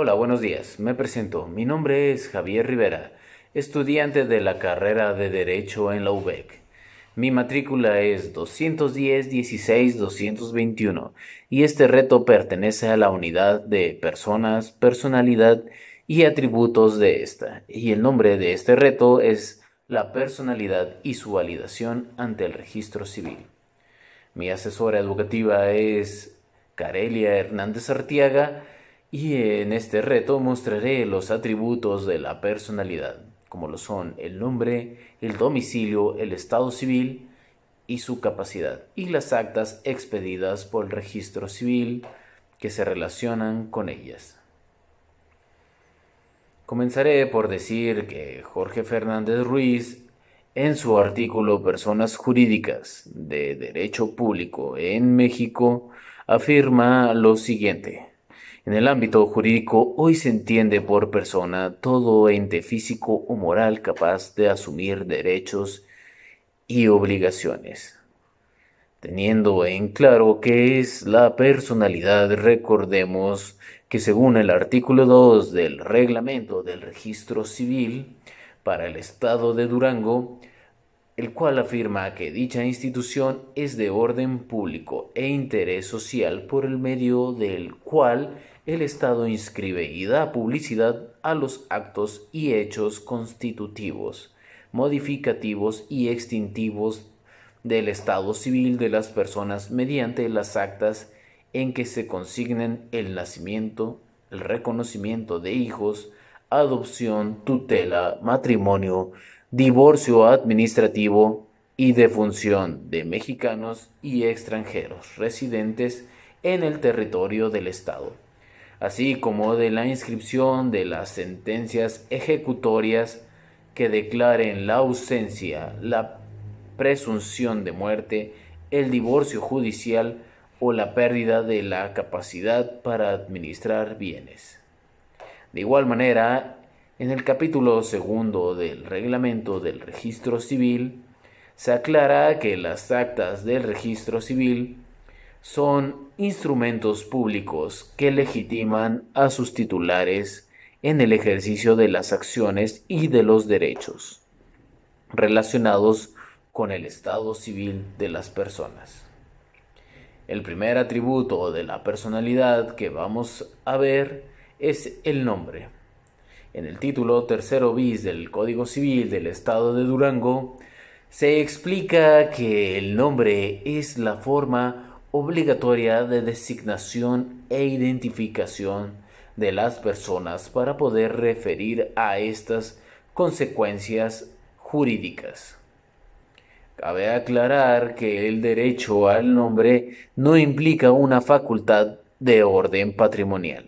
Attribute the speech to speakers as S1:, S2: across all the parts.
S1: Hola, buenos días. Me presento. Mi nombre es Javier Rivera, estudiante de la carrera de Derecho en la UBEC. Mi matrícula es 210-16-221 y este reto pertenece a la unidad de personas, personalidad y atributos de esta. Y el nombre de este reto es la personalidad y su validación ante el registro civil. Mi asesora educativa es Carelia Hernández Artiaga y en este reto mostraré los atributos de la personalidad, como lo son el nombre, el domicilio, el estado civil y su capacidad, y las actas expedidas por el registro civil que se relacionan con ellas. Comenzaré por decir que Jorge Fernández Ruiz, en su artículo Personas Jurídicas de Derecho Público en México, afirma lo siguiente. En el ámbito jurídico hoy se entiende por persona todo ente físico o moral capaz de asumir derechos y obligaciones. Teniendo en claro qué es la personalidad, recordemos que según el artículo 2 del reglamento del registro civil para el estado de Durango, el cual afirma que dicha institución es de orden público e interés social por el medio del cual el Estado inscribe y da publicidad a los actos y hechos constitutivos, modificativos y extintivos del Estado civil de las personas mediante las actas en que se consignen el nacimiento, el reconocimiento de hijos, adopción, tutela, matrimonio, divorcio administrativo y de función de mexicanos y extranjeros residentes en el territorio del Estado, así como de la inscripción de las sentencias ejecutorias que declaren la ausencia, la presunción de muerte, el divorcio judicial o la pérdida de la capacidad para administrar bienes. De igual manera, en el capítulo segundo del reglamento del registro civil se aclara que las actas del registro civil son instrumentos públicos que legitiman a sus titulares en el ejercicio de las acciones y de los derechos relacionados con el estado civil de las personas. El primer atributo de la personalidad que vamos a ver es el nombre. En el título tercero bis del Código Civil del Estado de Durango, se explica que el nombre es la forma obligatoria de designación e identificación de las personas para poder referir a estas consecuencias jurídicas. Cabe aclarar que el derecho al nombre no implica una facultad de orden patrimonial.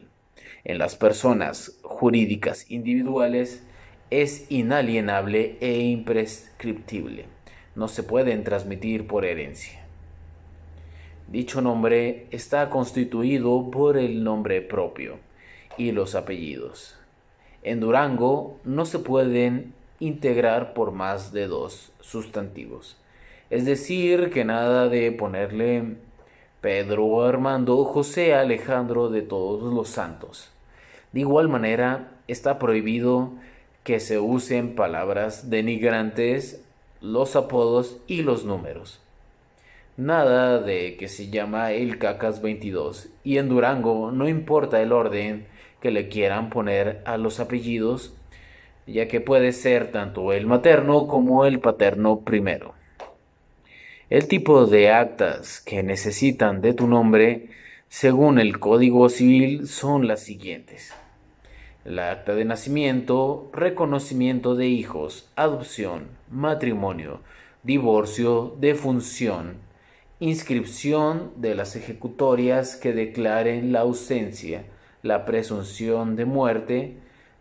S1: En las personas jurídicas individuales es inalienable e imprescriptible. No se pueden transmitir por herencia. Dicho nombre está constituido por el nombre propio y los apellidos. En Durango no se pueden integrar por más de dos sustantivos. Es decir, que nada de ponerle Pedro, Armando, José, Alejandro de todos los santos. De igual manera, está prohibido que se usen palabras denigrantes, los apodos y los números. Nada de que se llama el Cacas 22 y en Durango no importa el orden que le quieran poner a los apellidos, ya que puede ser tanto el materno como el paterno primero. El tipo de actas que necesitan de tu nombre según el Código Civil son las siguientes. La acta de nacimiento, reconocimiento de hijos, adopción, matrimonio, divorcio, defunción, inscripción de las ejecutorias que declaren la ausencia, la presunción de muerte,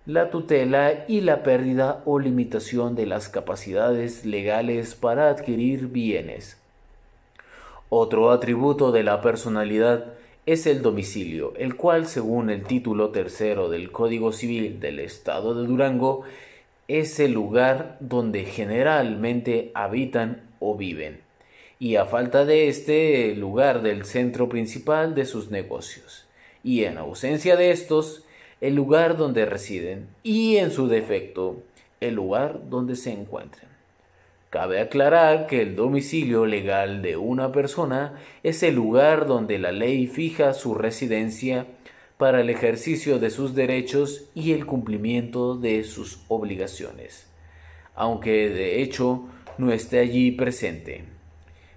S1: la tutela y la pérdida o limitación de las capacidades legales para adquirir bienes. Otro atributo de la personalidad es el domicilio, el cual según el título tercero del Código Civil del Estado de Durango, es el lugar donde generalmente habitan o viven, y a falta de este lugar del centro principal de sus negocios, y en ausencia de estos, el lugar donde residen, y en su defecto, el lugar donde se encuentren. Cabe aclarar que el domicilio legal de una persona es el lugar donde la ley fija su residencia para el ejercicio de sus derechos y el cumplimiento de sus obligaciones, aunque de hecho no esté allí presente.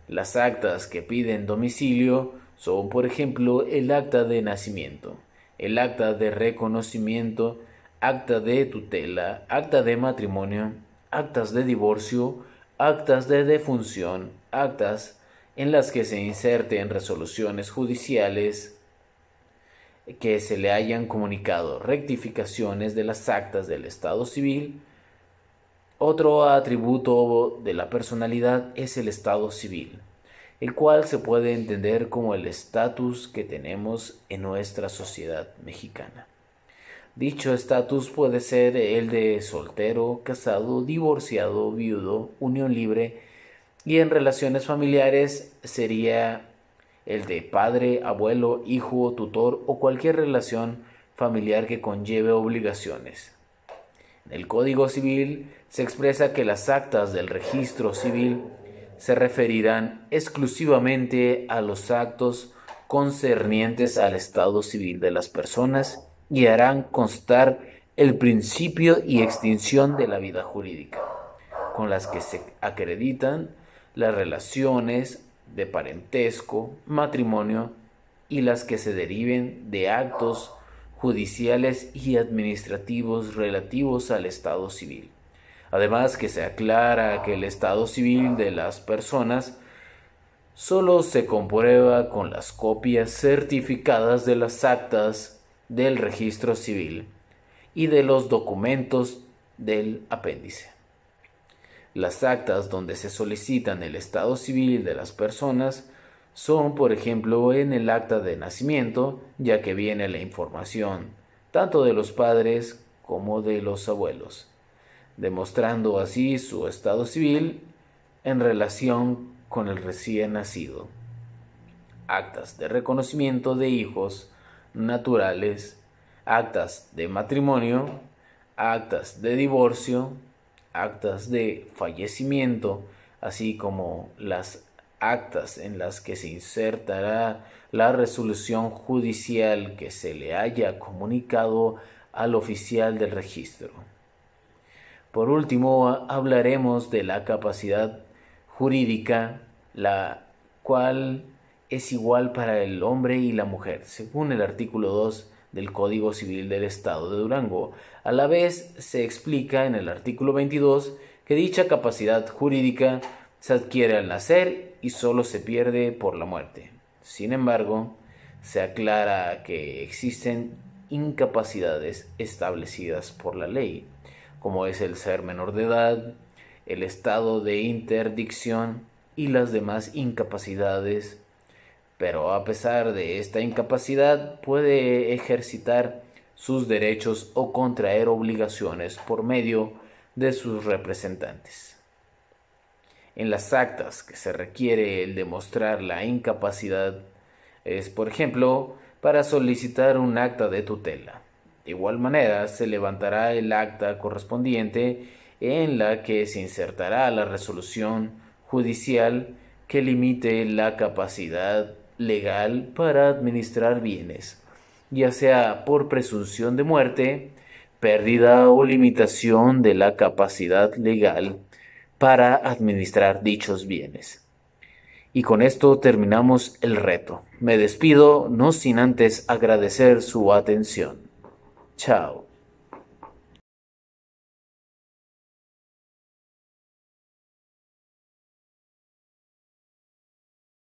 S1: Las actas que piden domicilio son, por ejemplo, el acta de nacimiento, el acta de reconocimiento, acta de tutela, acta de matrimonio, actas de divorcio, actas de defunción, actas en las que se inserten resoluciones judiciales que se le hayan comunicado, rectificaciones de las actas del Estado civil. Otro atributo de la personalidad es el Estado civil, el cual se puede entender como el estatus que tenemos en nuestra sociedad mexicana. Dicho estatus puede ser el de soltero, casado, divorciado, viudo, unión libre y en relaciones familiares sería el de padre, abuelo, hijo, tutor o cualquier relación familiar que conlleve obligaciones. En el Código Civil se expresa que las actas del registro civil se referirán exclusivamente a los actos concernientes al estado civil de las personas y harán constar el principio y extinción de la vida jurídica, con las que se acreditan las relaciones de parentesco, matrimonio y las que se deriven de actos judiciales y administrativos relativos al Estado civil. Además que se aclara que el Estado civil de las personas solo se comprueba con las copias certificadas de las actas del registro civil y de los documentos del apéndice. Las actas donde se solicitan el estado civil de las personas son, por ejemplo, en el acta de nacimiento, ya que viene la información tanto de los padres como de los abuelos, demostrando así su estado civil en relación con el recién nacido. Actas de reconocimiento de hijos naturales, actas de matrimonio, actas de divorcio, actas de fallecimiento, así como las actas en las que se insertará la resolución judicial que se le haya comunicado al oficial del registro. Por último, hablaremos de la capacidad jurídica, la cual es igual para el hombre y la mujer, según el artículo 2 del Código Civil del Estado de Durango. A la vez, se explica en el artículo 22 que dicha capacidad jurídica se adquiere al nacer y solo se pierde por la muerte. Sin embargo, se aclara que existen incapacidades establecidas por la ley, como es el ser menor de edad, el estado de interdicción y las demás incapacidades pero a pesar de esta incapacidad puede ejercitar sus derechos o contraer obligaciones por medio de sus representantes. En las actas que se requiere el demostrar la incapacidad es, por ejemplo, para solicitar un acta de tutela. De igual manera, se levantará el acta correspondiente en la que se insertará la resolución judicial que limite la capacidad legal para administrar bienes, ya sea por presunción de muerte, pérdida o limitación de la capacidad legal para administrar dichos bienes. Y con esto terminamos el reto. Me despido, no sin antes agradecer su atención. Chao.